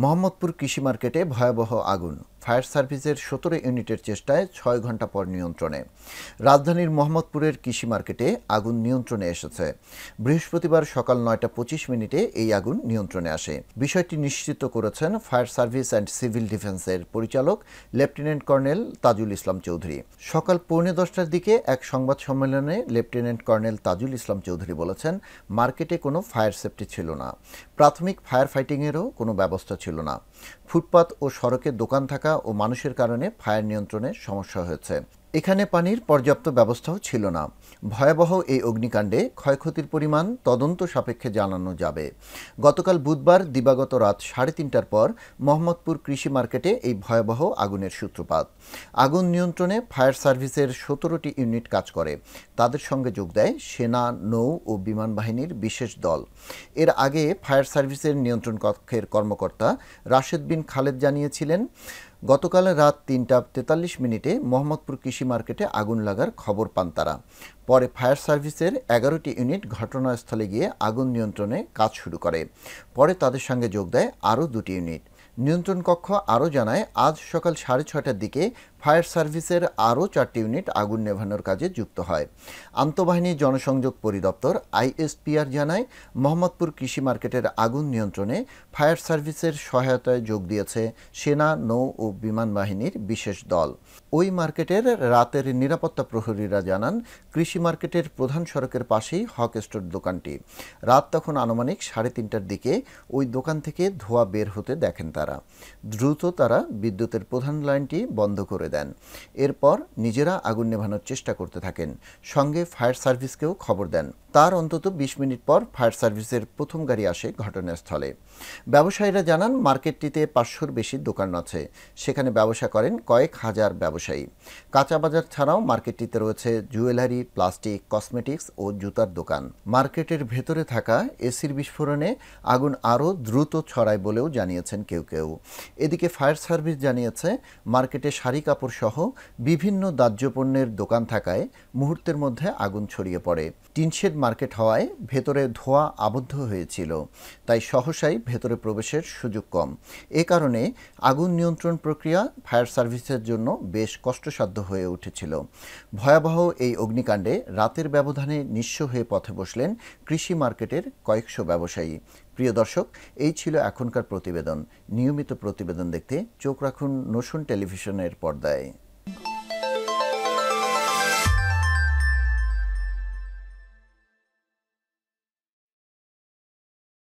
মোহাম্মদপুর কৃষি মার্কেটে ভয়াবহ আগুন ফায়ার সার্ভিসের সতেরো ইউনিটের চেষ্টায় ছয় ঘন্টা পর নিয়ন্ত্রণে রাজধানীর মোহাম্মদপুরের কৃষি মার্কেটে আগুন নিয়ন্ত্রণে এসেছে বৃহস্পতিবার সকাল নয়টা পঁচিশ মিনিটে এই আগুন নিয়ন্ত্রণে আসে বিষয়টি নিশ্চিত করেছেন ফায়ার সার্ভিস অ্যান্ড সিভিল ডিফেন্সের পরিচালক লেফটেন্যান্ট কর্নেল তাজুল ইসলাম চৌধুরী সকাল পৌনে দশটার দিকে এক সংবাদ সম্মেলনে লেফটেন্যান্ট কর্নেল তাজুল ইসলাম চৌধুরী বলেছেন মার্কেটে কোনো ফায়ার সেফটি ছিল না প্রাথমিক ফায়ার ফাইটিংয়েরও কোনো ব্যবস্থা ছিল না ফুটপাত ও সড়কে দোকান থাকা ও মানুষের কারণে ফায়ার নিয়ন্ত্রণে সমস্যা হয়েছে এখানে পানির পর্যাপ্ত ব্যবস্থাও ছিল না ভয়াবহ এই অগ্নিকাণ্ডে ক্ষয়ক্ষতির পরিমাণ তদন্ত সাপেক্ষে জানানো যাবে গতকাল বুধবার দিবাগত রাত সাড়ে তিনটার পর মোহাম্মদপুর কৃষি মার্কেটে এই ভয়াবহ আগুনের সূত্রপাত আগুন নিয়ন্ত্রণে ফায়ার সার্ভিসের সতেরোটি ইউনিট কাজ করে তাদের সঙ্গে যোগ দেয় সেনা নৌ ও বিমান বাহিনীর বিশেষ দল এর আগে ফায়ার সার্ভিসের নিয়ন্ত্রণ কক্ষের কর্মকর্তা রাশেদ বিন খালেদ জানিয়েছিলেন গতকাল রাত তিনটা তেতাল্লিশ মিনিটে মোহাম্মদপুর কৃষি মার্কেটে আগুন লাগার খবর পান তারা পরে ফায়ার সার্ভিসের এগারোটি ইউনিট ঘটনাস্থলে গিয়ে আগুন নিয়ন্ত্রণে কাজ শুরু করে পরে তাদের সঙ্গে যোগ দেয় আরও দুটি ইউনিট নিয়ন্ত্রণ কক্ষ আরও জানায় আজ সকাল সাড়ে ছটার দিকে ফায়ার সার্ভিসের আরও চারটি ইউনিট আগুন নেভানোর কাজে যুক্ত হয় আন্তঃবাহিনী জনসংযোগ পরিদপ্তর আইএসপিআর জানায় মোহাম্মদপুর কৃষি মার্কেটের আগুন নিয়ন্ত্রণে ফায়ার সার্ভিসের সহায়তায় যোগ দিয়েছে সেনা নৌ ও বিমান বাহিনীর বিশেষ দল ওই মার্কেটের রাতের নিরাপত্তা প্রহরীরা জানান কৃষি মার্কেটের প্রধান সড়কের পাশেই হক স্টোর দোকানটি রাত তখন আনুমানিক সাড়ে তিনটার দিকে ওই দোকান থেকে ধোয়া বের হতে দেখেন তারা তারা দ্রুত তারা বিদ্যুতের প্রধান লাইনটি বন্ধ করে দেন এরপর নিজেরা আগুন নেভানোর চেষ্টা করতে থাকেন সঙ্গে ফায়ার সার্ভিসকেও খবর দেন তার অন্তত ২০ মিনিট পর ফায়ার সার্ভিসের প্রথম গাড়ি আসে ঘটনাস্থলে ব্যবসায়ীরা জানান মার্কেটটিতে পাঁচশোর বেশি দোকান আছে সেখানে ব্যবসা করেন কয়েক হাজার ব্যবসায়ী কাঁচা বাজার ছাড়াও মার্কেটটিতে রয়েছে জুয়েলারি প্লাস্টিক কসমেটিক্স ও জুতার দোকান মার্কেটের ভেতরে থাকা এসির বিস্ফোরণে আগুন আরও দ্রুত ছড়ায় বলেও জানিয়েছেন কেউ কেউ এদিকে ফায়ার সার্ভিস জানিয়েছে মার্কেটে শাড়ি কাপড় সহ বিভিন্ন দাহ্য পণ্যের দোকান থাকায় মুহূর্তের মধ্যে আগুন ছড়িয়ে পড়ে টিনশেড মার্কেট হওয়ায় ভেতরে ধোয়া আবদ্ধ হয়েছিল তাই সহসাই ভেতরে প্রবেশের সুযোগ কম এ কারণে আগুন নিয়ন্ত্রণ প্রক্রিয়া ফায়ার সার্ভিসের জন্য বেশ কষ্টসাধ্য হয়ে উঠেছিল ভয়াবহ এই অগ্নিকাণ্ডে রাতের ব্যবধানে নিঃস্ব হয়ে পথে বসলেন কৃষি মার্কেটের কয়েকশো ব্যবসায়ী প্রিয় দর্শক এই ছিল এখনকার প্রতিবেদন নিয়মিত প্রতিবেদন দেখতে চোখ রাখুন নসুন টেলিভিশনের পর্দায়